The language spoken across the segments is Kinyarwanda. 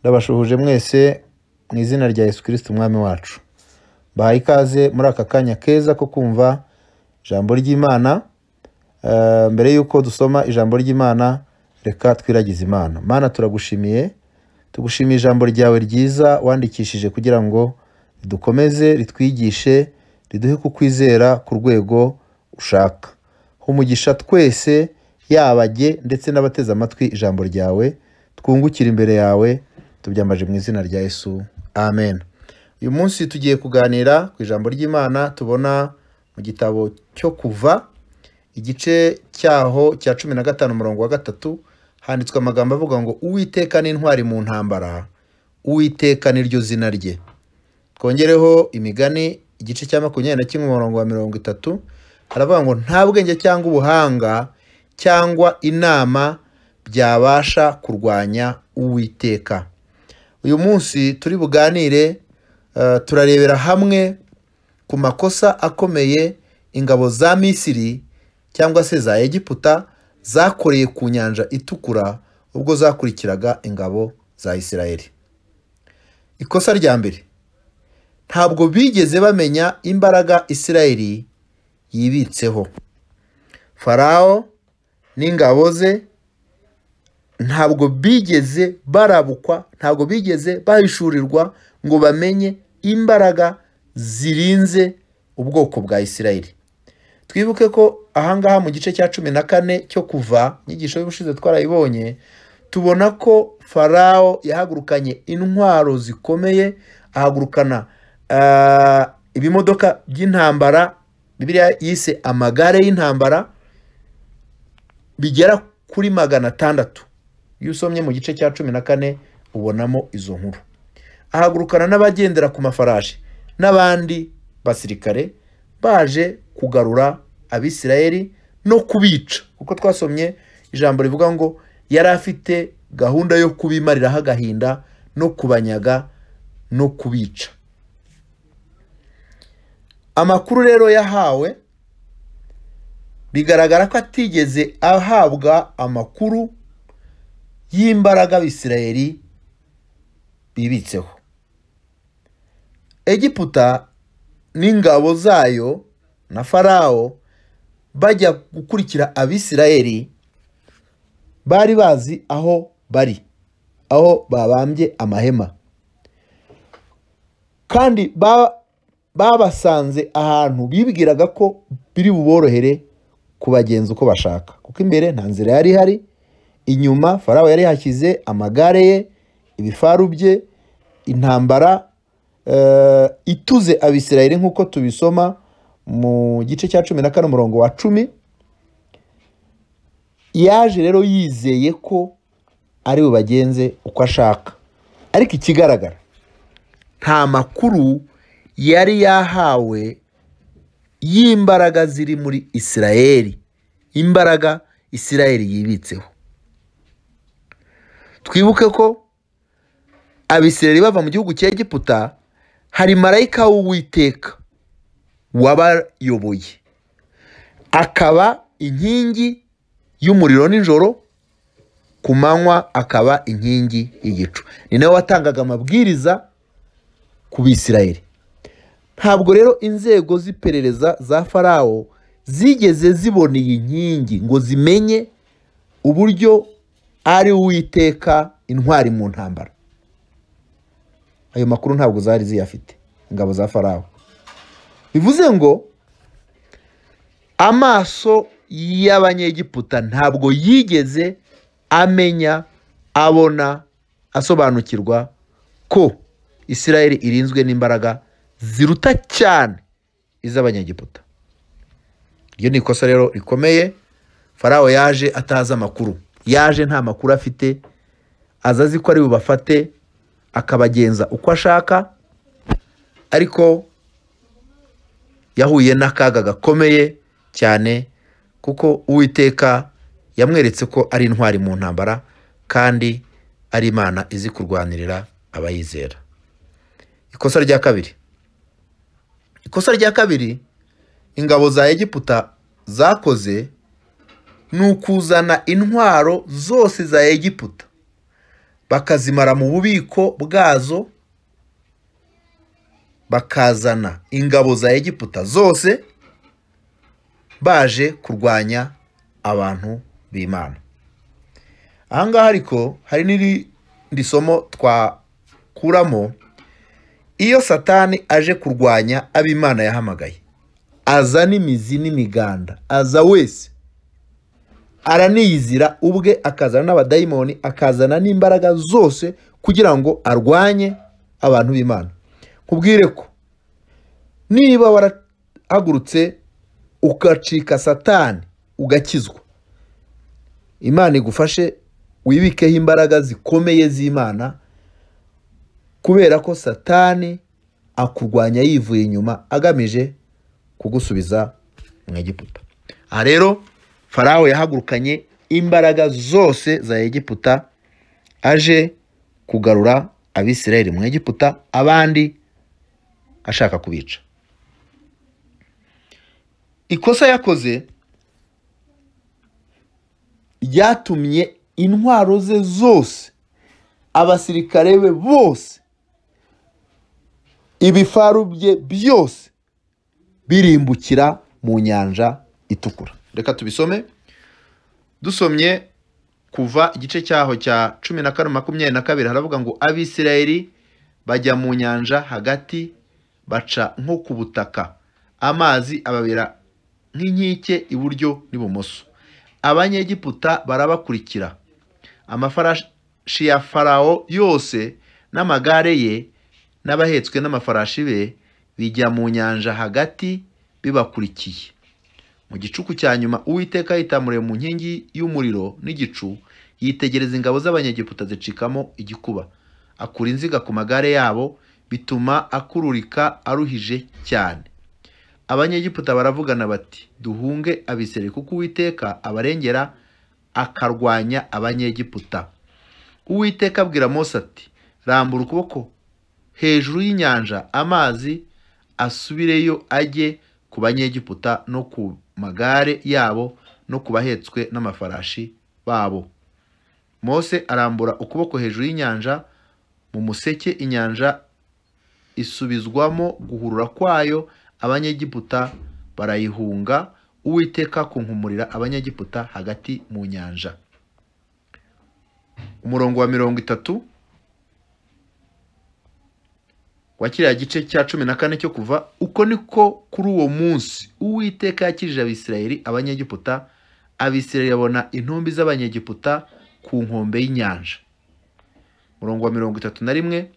ndabashuhuje mwese mu izina rya Yesu kirisiti umwami wacu bahaye ikaze muri aka kanya keza ko kumva ijambo ry'imana eh, mbere y'uko dusoma ijambo ry'imana reka twiragize imana mana turagushimiye tugushimiye ijambo ryawe ryiza wandikishije kugira ngo ridukomeze ritwigishe riduhe kukwizera ku rwego ushaka umugisha twese yabajye ndetse n'abateze amatwi ijambo ryawe twungukire imbere yawe tubyambaje mu izina rya Yesu amen uyu munsi tugiye kuganira ku ijambo ry'imana tubona mu gitabo cyo kuva igice cyaho cya cumi na gatanu umurongo wa gatatu handitswe amagambo avuga ngo uwiteka n'intwari mu ntambara uwiteka niryo zina rye twongereho imigani igice cya makumyabiri na kimwe umurongo wa mirongo itatu haravuga ngo nta bwenge cyangwa ubuhanga cyangwa inama byabasha kurwanya uwiteka uyu munsi turi buganire uh, turarebera hamwe ku makosa akomeye ingabo za misiri cyangwa se za egiputa zakoreye ku nyanja itukura ubwo zakurikiraga ingabo za isirayeli ikosa rya mbere ntabwo bigeze bamenya imbaraga isirayeli yibitseho farawo n'ingabo ze ntabwo bigeze barabukwa ntabwo bigeze bahishurirwa ngo bamenye imbaraga zirinze ubwoko bwa isirayiri twibuke ko ahangaha mu gice cya cumi na kane cyo kuva inyigisho y'ubushize twarayibonye tubona ko farawo yahagurukanye intwaro zikomeye ahagurukana eh, ibimodoka by'intambara bibiriya yise amagare y'intambara bigera kuri magana atandatu iyo usomye mu gice cya cumi na kane ubonamo izo nkuru ahagurukana n'abagendera ku mafarashi n'abandi basirikare baje kugarura abisirayeli no kubica kuko twasomye ijambo rivuga ngo yari afite gahunda yo kubimariraho agahinda no kubanyaga no kubica amakuru rero yahawe bigaragara ko atigeze ahabwa amakuru y'imbaraga abisirayeli bibitseho egiputa n'ingabo zayo na farawo bajya gukurikira abisirayeli bari bazi aho bari aho babambye amahema kandi babasanze ahantu bibwiraga ko biri buborohere kubagenza uko bashaka kuko imbere nta nzira yari ihari inyuma farawo yari yashyize amagare ye ibifaru bye intambara eh, ituze abisirayire nk'uko tubisoma mu gice cya cumi na kane umurongo wa cumi yaje rero yizeye ko ari bubagenze uko ashaka ariko ikigaragara nta makuru yari yahawe y'imbaraga ziri muri isirayeri imbaraga isirayeri yibitseho twibuke ko Abisirayeli bava mu gihugu cya egiputa hari marayika w'uwiteka wabayoboye akaba inkingi y'umuriro nijoro ku manywa akaba inkingi y'igicu ni nawe watangaga amabwiriza ku bisirayeri ntabwo rero inzego z'iperereza za farawo zigeze zibona iyi nkingi ngo zimenye uburyo ari uwiteka intwari mu ntambara ayo makuru ntabwo zari ziyafite ingabo za farawo bivuze ngo amaso y'abanyegiputa ntabwo yigeze amenya abona asobanukirwa ko israel irinzwe n'imbaraga ziruta cyane iz'abanyegiputa iryo ni ikosa rero rikomeye farawo yaje atazi amakuru yaje nta makuru afite aza azi ko ari bubafate akabagenza uko ashaka ariko yahuye n'akaga gakomeye cyane kuko uwiteka yamweretse ko ari intwari mu ntambara kandi ari imana izi kurwanirira abayizera ikosa rya kabiri ikosa rya kabiri ingabo za egiputa zakoze ni ukuzana intwaro zose za egiputa bakazimara mu bubiko bwazo bakazana ingabo za egiputa zose baje kurwanya abantu b'imana ahangaha ariko hari n'irindi somo twakuramo iyo satani aje kurwanya ab'imana yahamagaye aza n'imizi n'imiganda aza wese araniyizira ubwe akazana n'abadayimoni akazana n'imbaraga zose kugira ngo arwanye abantu b'imana kubwire ko niba warahagurutse ugacika satani ugakizwa imana igufashe wibikeho imbaraga zikomeye z'imana kubera ko satani akurwanya yivuye inyuma agamije kugusubiza mu giputa aha rero farawo yahagurukanye imbaraga zose za egiputa aje kugarura abisirayeli mu egiputa abandi ashaka kubica ikosa yakoze ryatumye intwaro ze zose abasirikare be bose ibifaru bye byose birimbukira mu nyanja itukura reka tubisome dusomye kuva igice cyaho cya cumi na kane makumyabiri na kabiri haravuga ngo abisirayeli bajya mu nyanja hagati baca nko ku butaka amazi ababera nk'inkike iburyo n'ibumoso abanyegiputa barabakurikira amafarashi ya farawo yose n'amagare ye n'abahetswe n'amafarashi be bijya mu nyanja hagati bibakurikiye mu gicuku cya nyuma uwiteka yitamuriye mu nkingi y'umuriro n'igicu yitegereza ingabo z'abanyegiputa zicikamo igikuba akura inziga ku magare yabo bituma akururika aruhije cyane abanyegiputa baravugana bati duhunge abiseri kuko uwiteka abarengera akarwanya abanyegiputa uwiteka abwira mose ati rambura ukuboko hejuru y'inyanja amazi asubireyo ajye ku banyegiputa no ku magare yabo no ku bahetswe n'amafarashi babo mose arambura ukuboko hejuru y'inyanja mu museke inyanja isubizwamo guhurura kwayo abanyegiputa barayihunga uwiteka kunkumurira abanyegiputa hagati mu nyanja umurongo wa mirongo itatu wa kiriya gice cya cumi na kane cyo kuva uko niko kuri uwo munsi uwiteka yakijije abisirayeli abanyegiputa abisirayeli babona intumbi z'abanyegiputa ku nkombe y'inyanja murongo wa mirongo itatu na rimwe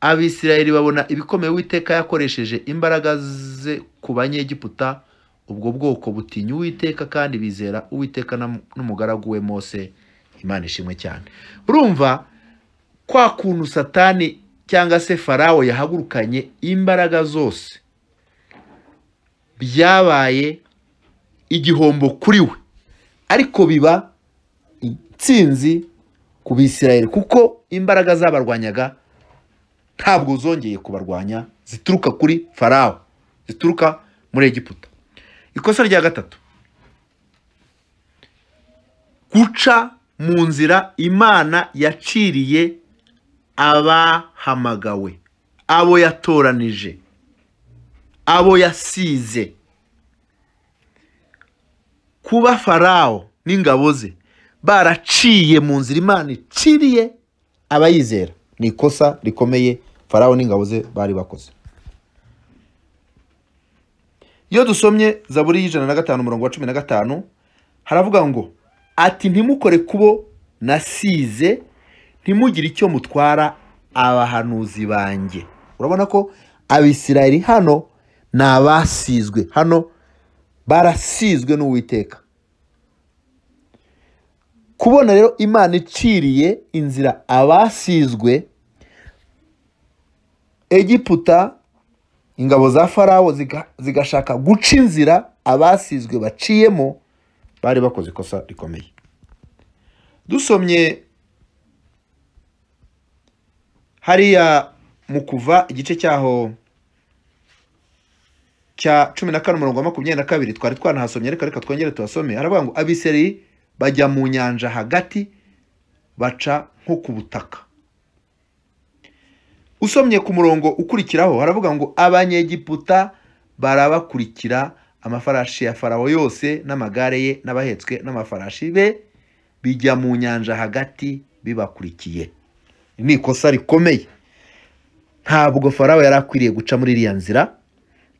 abisirayeli babona ibikomeye uwiteka yakoresheje imbaraga ze ku banyegiputa ubwo bwoko butinya uwiteka kandi bizera uwiteka n'umugaragu we mose imana ishimwe cyane urumva kwa kuntu satani cyangwa se farawo yahagurukanye imbaraga zose byabaye igihombo kuri we ariko biba intsinzi ku bisirayeri kuko imbaraga zabarwanyaga ntabwo zongeye kubarwanya zituruka kuri farawo zituruka muri egiputa ikosa rya gatatu guca mu nzira imana yaciriye abahamagawe abo yatoranije abo yasize kuba farawo n'ingabo ze baraciye mu nzira imana iciriye abayizera ni ikosa rikomeye farawo n'ingabo ze bari bakoze iyo dusomye zaburi y'ijana na gatanu umurongo wa cumi na gatanu haravuga ngo ati ntimukore kubo nasize ntimugire icyo mutwara abahanuzi banjye urabona ko abisirayeli hano ni abasizwe hano barasizwe n'uwiteka kubona rero imana iciriye inzira abasizwe egiputa ingabo za farawo zigashaka guca inzira abasizwe baciyemo bari bakoze ikosa rikomeye dusomye hariya mu kuva igice cyaho cya cumi na kane umurongo wa makumyabiri na kabiri twari twanahasomye ariko reka twongere tuhasome haravuga ngo abiseri bajya mu nyanja hagati baca nko ku butaka usomye ku murongo ukurikiraho haravuga ngo abanyegiputa barabakurikira amafarashi ya farawo yose n'amagare ye n'abahetswe n'amafarashi be bijya mu nyanja hagati bibakurikiye ni ikosa rikomeye ntabwo farawo yari akwiriye guca muri iriya nzira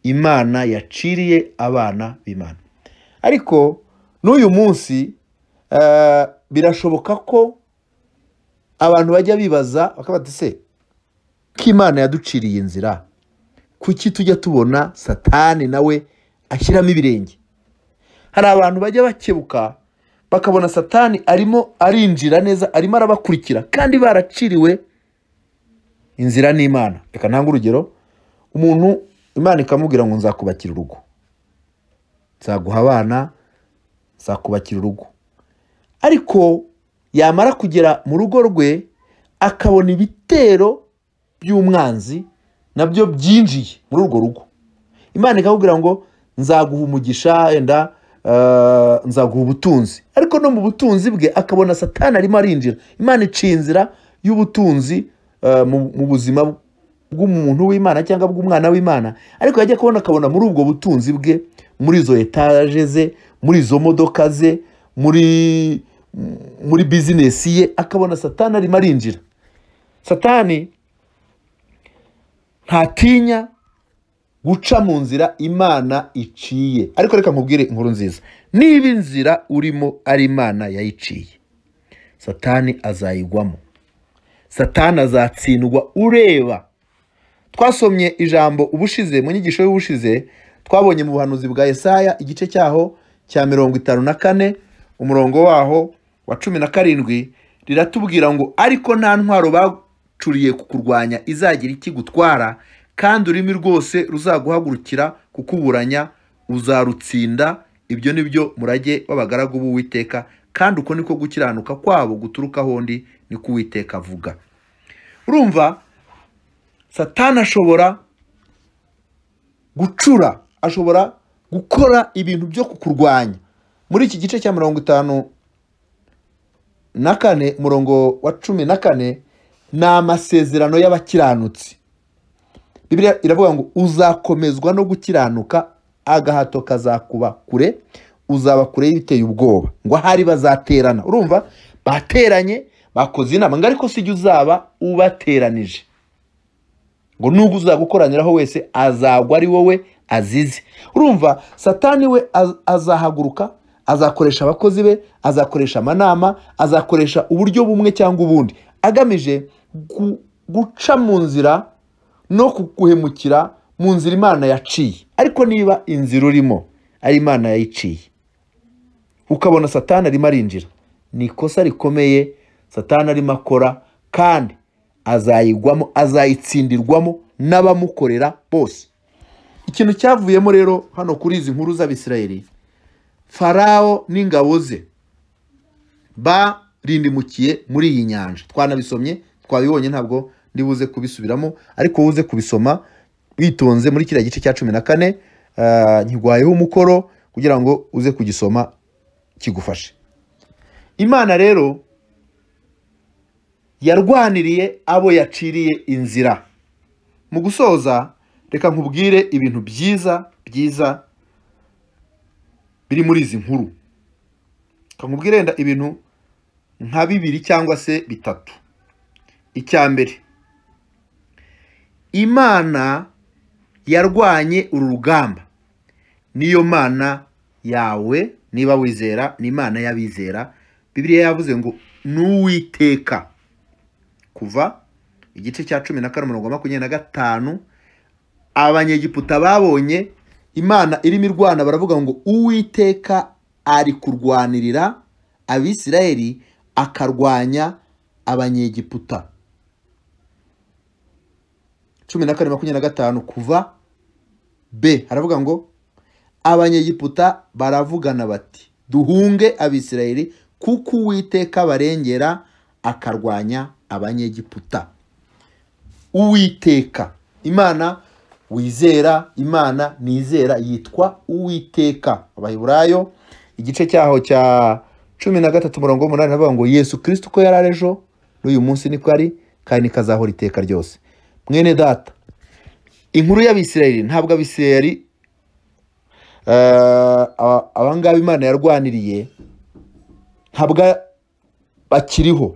imana yaciriye abana b'imana ariko n'uyu munsi eh, birashoboka ko abantu bajya bibaza bakabati se ko imana yaduciriye inzira kuki tujya tubona satani nawe ashyiramo ibirenge hari abantu bajya bakebuka bakabona satani arimo arinjira neza arimo arabakurikira kandi baraciriwe inzira n'imana reka ntange urugero umuntu imana ikamubwira ngo nzakubakira urugo nzaguha abana nzakubakira urugo ariko yamara kugera mu rugo rwe akabona ibitero by'umwanzi nabyo byinjiye muri urwo rugo imana ikakubwira ngo nzaguha umugisha enda Eh, nzaguha ubutunzi ariko no mu butunzi bwe akabona satani arimo arinjira imana iciye inzira y'ubutunzi eh, mu buzima bw'umuntu w'imana cyangwa bw'umwana w'imana ariko yajya kubona akabona muri ubwo butunzi bwe muri izo etaje ze muri izo modoka ze muri muri bizinesi ye akabona satani arimo arinjira satani ntatinya guca mu nzira imana iciye ariko reka nkubwire inkuru nziza niba inzira urimo ari imana yayiciye satani azayigwamo satani azatsindwa ureba twasomye ijambo ubushize mu nyigisho y'ubushize twabonye mu buhanuzi bwa Yesaya igice cyaho cya mirongo itanu na kane umurongo waho wa cumi na karindwi riratubwira ngo ariko nta ntwaro bacuriye ku kurwanya izagira iki gutwara kandi ururimi rwose ruzaguhagurukira kukuburanya uzarutsinda ibyo ni byo murage w'abagaragu b'uwiteka kandi uko niko gukiranuka kwabo guturuka ahondi ni ko uwiteka avuga urumva satana ashobora gucura ashobora gukora ibintu byo kukurwanya muri iki gice cya mirongo itanu na kane murongo wa cumi na kane ni amasezerano y'abakiranutsi bibiriya iravuga ngo uzakomezwa no gukiranuka agahato kazakuba kure uzaba kure biteye ubwoba ngo ahari bazaterana urumva bateranye bakoze inama ngo ariko sijya uzaba ubateranije ngo nubwo uzagukoraniraho wese azagwa ari wowe azize urumva satani we azahaguruka azakoresha abakozi be azakoresha amanama azakoresha uburyo bumwe cyangwa ubundi agamije guca mu nzira no kuguhemukira mu nzira imana yaciye ariko niba inzira urimo ari imana yayiciye ukabona Satana arimo arinjira ni ikosa rikomeye Satana arimo akora kandi azayigwamo azayitsindirwamo n'abamukorera bose ikintu cyavuyemo rero hano kuri izi nkuru z'abisirayeri farawo n'ingabo ze barindimukiye muri iyi nyanja twanabisomye twabibonye ntabwo niba uze kubisubiramo ariko wowe uze kubisoma witonze muri kiriya gice cya cumi na kane eh, nkigwayeho umukoro kugira ngo uze kugisoma kigufashe imana rero yarwaniriye abo yaciriye inzira mu gusoza reka nkubwire ibintu byiza byiza biri muri izi nkuru nkubwire wenda ibintu nka bibiri cyangwa se bitatu icya mbere imana yarwanye uru rugamba niyo mana yawe niba wizera ni imana y'abizera bibiriya yavuze ngo n'uwiteka kuva igice cya cumi na kane umurongo makumyabiri na gatanu abanyegiputa babonye imana irimo irwana baravuga ngo uwiteka ari kurwanirira abisirayeli akarwanya abanyegiputa cumi na kane makumyabiri na gatanu kuva b haravuga ngo abanyegiputa baravugana bati duhunge abisirayeli kuko uwiteka barengera akarwanya abanyegiputa uwiteka imana wizera imana nizera yitwa uwiteka abaheburayo igice cyaho cya cumi na gatatu umurongo w'umunani bavuga ngo yesu kirisiti uko yari ejo n'uyu munsi niko ari kandi kazahora iteka ryose mwene data inkuru y'abisirayeli ntabwo abisirayeli eh, abangaba imana yarwaniriye ntabwo bakiriho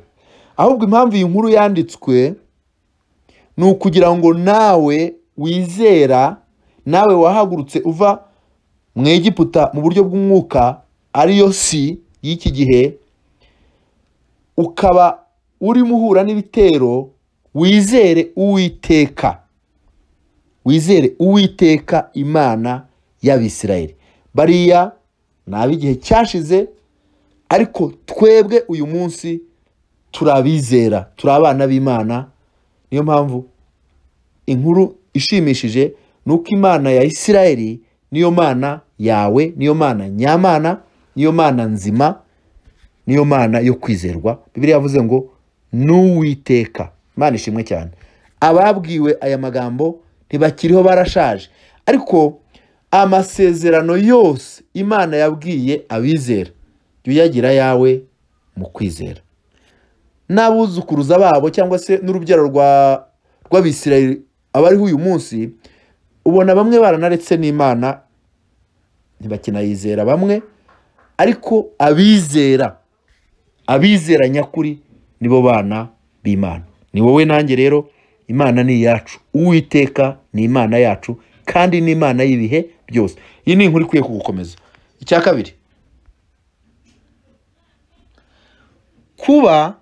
ahubwo impamvu iyi nkuru yanditswe ni ukugira ngo nawe wizera nawe wahagurutse uva mu egiputa mu buryo bw'umwuka ariyo si y'iki gihe ukaba urimo uhura n'ibitero wizere uwiteka wizere uwiteka imana y'abisirayeli bariya ni ab'igihe cyashize ariko twebwe uyu munsi turabizera turi abana b'imana niyo mpamvu inkuru ishimishije ni uko imana ya isirayeli niyo mana yawe niyo mana nyamana niyo mana nzima niyo mana yo kwizerwa bibiri yavuze ngo n'uwiteka imana ishimwe cyane ababwiwe aya magambo ntibakiriho barashaje ariko amasezerano yose imana yabwiye abizera yuyagira yawe mu kwizera n'abuzukuruza babo cyangwa se n'urubyaro rwa rw'abisirayeri abariho uyu munsi ubona bamwe baranaretse n'imana ntibakinayizera bamwe ariko abizera abizera nyakuri nibo bana b'imana ni wowe nanjye rero imana ni iyacu uwiteka ni imana yacu kandi ni imana y'ibihe byose iyi ni inkuru ikwiye kugukomeza icya kabiri kuba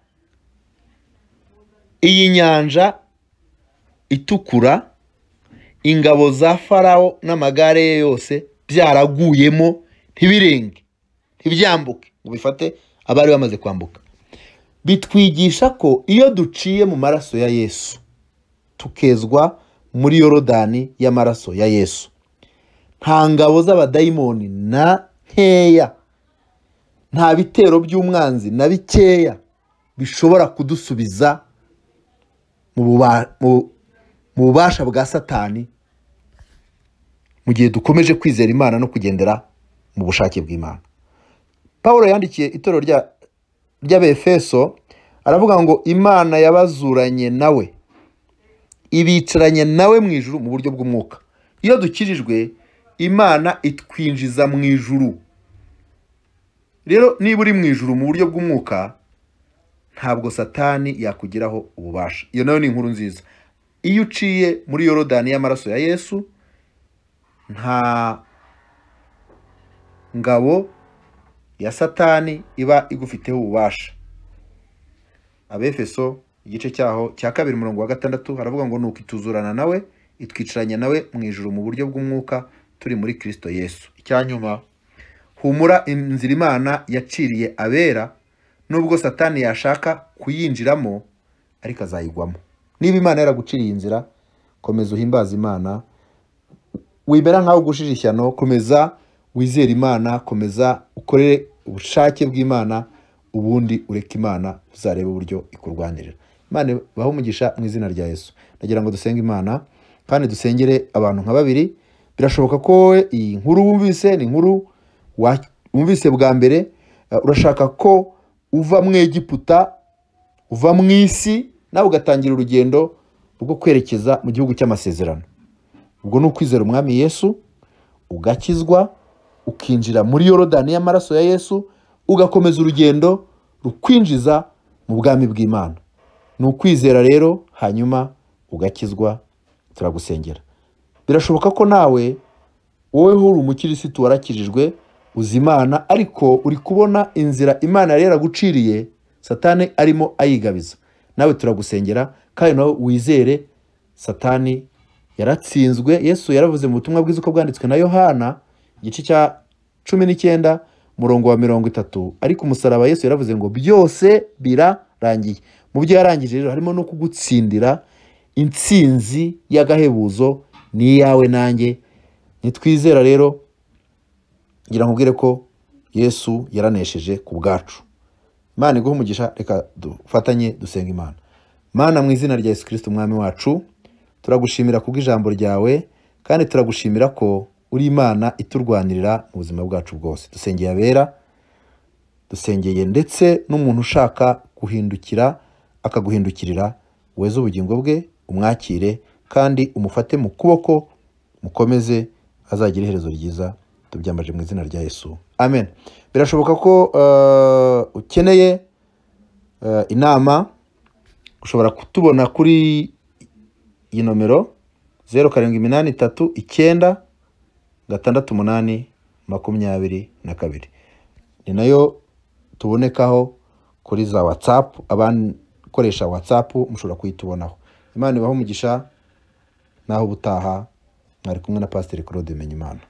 iyi nyanja itukura ingabo za farawo n'amagare ye yose byaraguyemo ntibirenge ntibyambuke ngo bifate abari bamaze kwambuka bitwigisha ko iyo duciye mu maraso ya yesu tukezwa muri yorodani y'amaraso ya yesu nta ngabo z'abadayimoni na nkeya nta bitero by'umwanzi na bikeya bishobora kudusubiza mu bubasha bwa satani mu gihe dukomeje kwizera imana no kugendera mu bushake bw'imana paul yandikiye itorero rya by'abefeso aravuga ngo imana yabazuranye nawe ibicaranye nawe mu ijuru mu buryo bw'umwuka iyo dukijijwe imana itwinjiza mu ijuru rero niba uri mu ijuru mu buryo bw'umwuka ntabwo satani yakugiraho ububasha iyo nayo ni inkuru nziza iyo uciye muri yorodani y'amaraso ya yesu nta ngabo ya satani iba igufiteho ububasha abefeso igice cyaho cya kabiri umurongo wa gatandatu haravuga ngo ni ukituzurana nawe itwicaranya nawe mu ijuru mu buryo bw'umwuka turi muri kirisito yesu icyanyuma humura inzira imana yaciriye abera nubwo satani yashaka kuyinjiramo ariko azayigwamo niba imana yaraguciriye inzira komeza uhimbaza imana wibera nkaho ugushije ishyano komeza wizere imana komeza ukorere ubushake bw'imana ubundi ureke imana uzareba uburyo ikurwanirira imana ibahe umugisha mu izina rya yesu nagira ngo dusenge imana kandi dusengere abantu nka babiri birashoboka ko iyi nkuru wumvise ni nkuru wumvise bwa mbere uh, urashaka ko uva mu egiputa uva mu isi nawe ugatangira urugendo rwo kwerekeza mu gihugu cy'amasezerano ubwo ni ukwizera umwami yesu ugakizwa ukinjira muri yorodani y'amaraso ya yesu ugakomeza urugendo rukwinjiza mu bwami bw'imana ni ukwizera rero hanyuma ugakizwa turagusengera birashoboka ko nawe wowe uri umukirisitu warakijijwe uzi imana ariko uri kubona inzira imana yari yaraguciriye satani arimo ayigabiza nawe turagusengera kandi nawe wizere satani yaratsinzwe yesu yaravuze mu butumwa bwiza uko bwanditswe na yohana igice cya cumi n'icyenda murongo wa mirongo itatu ariko umusaraba Yesu yaravuze ngo byose birarangiye mu byo yarangije rero harimo no kugutsindira intsinzi y'agahebuzo ni nanjye nitwizera rero ngira ngo ubwire ko yesu yaranesheje ku bwacu imana iguha umugisha reka dufatanye dusenga imana mana mu izina rya yesu kirisiti umwami wacu turagushimira kubw'ijambo ryawe kandi turagushimira ko uri imana iturwanirira mu buzima bwacu bwose dusengeye abera dusengeye ndetse n'umuntu ushaka guhindukira akaguhindukirira weze ubugingo bwe umwakire kandi umufate mu kuboko mukomeze azagira iherezo ryiza tubyambaje mu izina rya yesu amen birashoboka ko eh, ukeneye eh, inama ushobora kutubona kuri iyi nomero zeru karindwi iminani itatu icyenda gatandatu umunani makumyabiri na kabiri ni nayo tubonekaho kuri za watsapu abakoresha watsapu mushobora kuyitubonaho imana ibaho umugisha naho ubutaha mwari kumwe na pasiteri claude bimenyimana